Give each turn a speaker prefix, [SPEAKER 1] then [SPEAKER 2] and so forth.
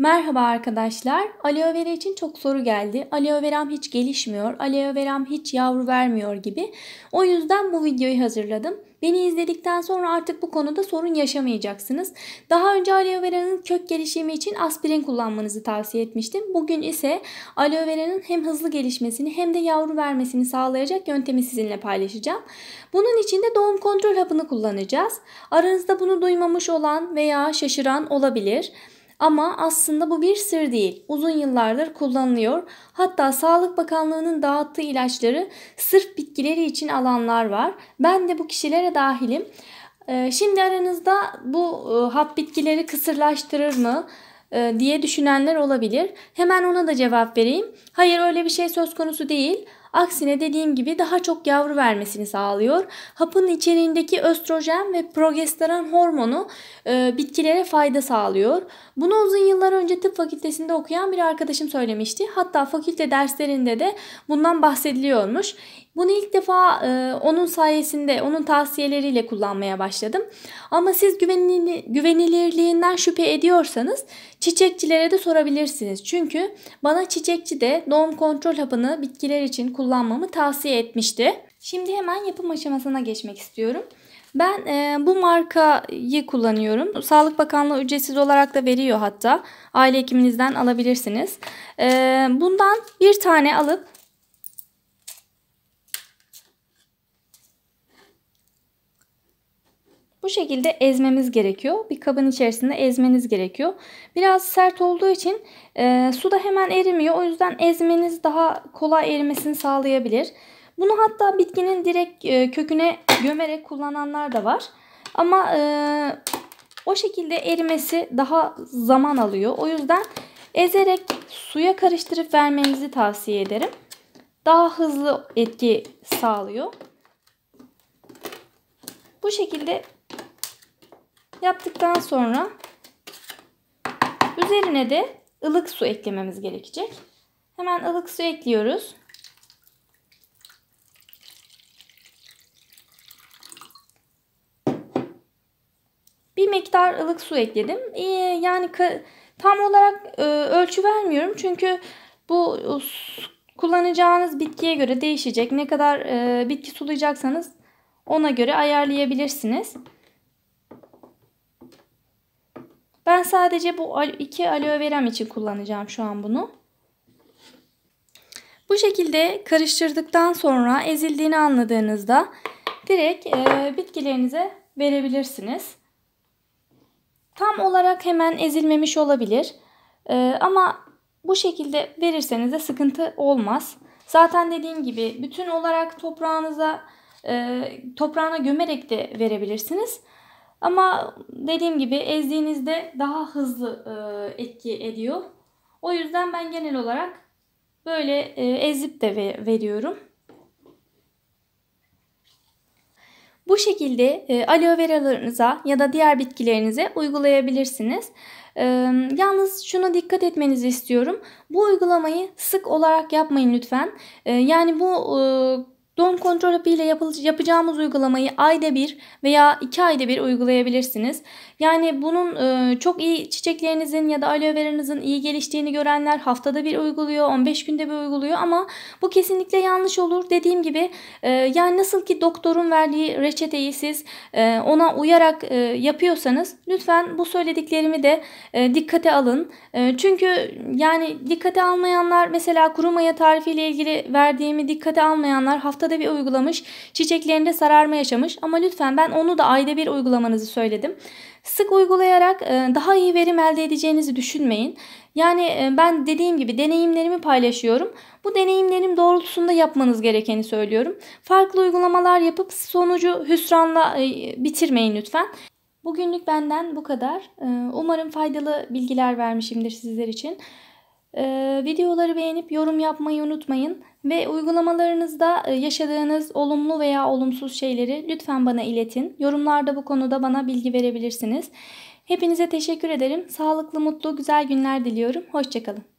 [SPEAKER 1] Merhaba arkadaşlar. Aloe vera için çok soru geldi. Aloe veram hiç gelişmiyor, aloe veram hiç yavru vermiyor gibi. O yüzden bu videoyu hazırladım. Beni izledikten sonra artık bu konuda sorun yaşamayacaksınız. Daha önce aloe veranın kök gelişimi için aspirin kullanmanızı tavsiye etmiştim. Bugün ise aloe veranın hem hızlı gelişmesini hem de yavru vermesini sağlayacak yöntemi sizinle paylaşacağım. Bunun için de doğum kontrol hapını kullanacağız. Aranızda bunu duymamış olan veya şaşıran olabilir. Ama aslında bu bir sır değil. Uzun yıllardır kullanılıyor. Hatta Sağlık Bakanlığı'nın dağıttığı ilaçları sırf bitkileri için alanlar var. Ben de bu kişilere dahilim. Ee, şimdi aranızda bu e, hap bitkileri kısırlaştırır mı? E, diye düşünenler olabilir. Hemen ona da cevap vereyim. Hayır öyle bir şey söz konusu değil. Aksine dediğim gibi daha çok yavru vermesini sağlıyor. Hapın içeriğindeki östrojen ve progesteron hormonu e, bitkilere fayda sağlıyor. Bunu uzun yıllar önce tıp fakültesinde okuyan bir arkadaşım söylemişti. Hatta fakülte derslerinde de bundan bahsediliyormuş. Bunu ilk defa e, onun sayesinde, onun tavsiyeleriyle kullanmaya başladım. Ama siz güvenilir, güvenilirliğinden şüphe ediyorsanız çiçekçilere de sorabilirsiniz. Çünkü bana çiçekçi de doğum kontrol hapını bitkiler için kullanmamı tavsiye etmişti. Şimdi hemen yapım aşamasına geçmek istiyorum. Ben e, bu markayı kullanıyorum. Sağlık Bakanlığı ücretsiz olarak da veriyor hatta. Aile hekiminizden alabilirsiniz. E, bundan bir tane alıp şekilde ezmemiz gerekiyor. Bir kabın içerisinde ezmeniz gerekiyor. Biraz sert olduğu için e, su da hemen erimiyor. O yüzden ezmeniz daha kolay erimesini sağlayabilir. Bunu hatta bitkinin direkt e, köküne gömerek kullananlar da var. Ama e, o şekilde erimesi daha zaman alıyor. O yüzden ezerek suya karıştırıp vermenizi tavsiye ederim. Daha hızlı etki sağlıyor. Bu şekilde Yaptıktan sonra üzerine de ılık su eklememiz gerekecek. Hemen ılık su ekliyoruz. Bir miktar ılık su ekledim. Ee, yani tam olarak e, ölçü vermiyorum. Çünkü bu e, kullanacağınız bitkiye göre değişecek. Ne kadar e, bitki sulayacaksanız ona göre ayarlayabilirsiniz. Ben sadece bu iki aloe veram için kullanacağım şu an bunu. Bu şekilde karıştırdıktan sonra ezildiğini anladığınızda direkt e, bitkilerinize verebilirsiniz. Tam olarak hemen ezilmemiş olabilir. E, ama bu şekilde verirseniz de sıkıntı olmaz. Zaten dediğim gibi bütün olarak toprağınıza e, toprağına gömerek de verebilirsiniz. Ama dediğim gibi ezdiğinizde daha hızlı e, etki ediyor. O yüzden ben genel olarak böyle e, ezip de veriyorum. Bu şekilde e, aloe veralarınıza ya da diğer bitkilerinize uygulayabilirsiniz. E, yalnız şuna dikkat etmenizi istiyorum. Bu uygulamayı sık olarak yapmayın lütfen. E, yani bu e, Doğum kontrol ipiyle yapacağımız uygulamayı ayda bir veya iki ayda bir uygulayabilirsiniz. Yani bunun e, çok iyi çiçeklerinizin ya da aloe veranızın iyi geliştiğini görenler haftada bir uyguluyor, 15 günde bir uyguluyor ama bu kesinlikle yanlış olur. Dediğim gibi e, yani nasıl ki doktorun verdiği reçeteyi siz e, ona uyarak yapıyorsanız lütfen bu söylediklerimi de dikkate alın. çünkü yani dikkate almayanlar mesela kuru maya tarifiyle ilgili verdiğimi dikkate almayanlar hafta bir uygulamış, çiçeklerinde sararma yaşamış ama lütfen ben onu da ayda bir uygulamanızı söyledim. Sık uygulayarak e, daha iyi verim elde edeceğinizi düşünmeyin. Yani e, ben dediğim gibi deneyimlerimi paylaşıyorum. Bu deneyimlerim doğrultusunda yapmanız gerekeni söylüyorum. Farklı uygulamalar yapıp sonucu hüsranla e, bitirmeyin lütfen. Bugünlük benden bu kadar. Umarım faydalı bilgiler vermişimdir sizler için. Videoları beğenip yorum yapmayı unutmayın. Ve uygulamalarınızda e, yaşadığınız olumlu veya olumsuz şeyleri lütfen bana iletin. Yorumlarda bu konuda bana bilgi verebilirsiniz. Hepinize teşekkür ederim. Sağlıklı, mutlu, güzel günler diliyorum. Hoşçakalın.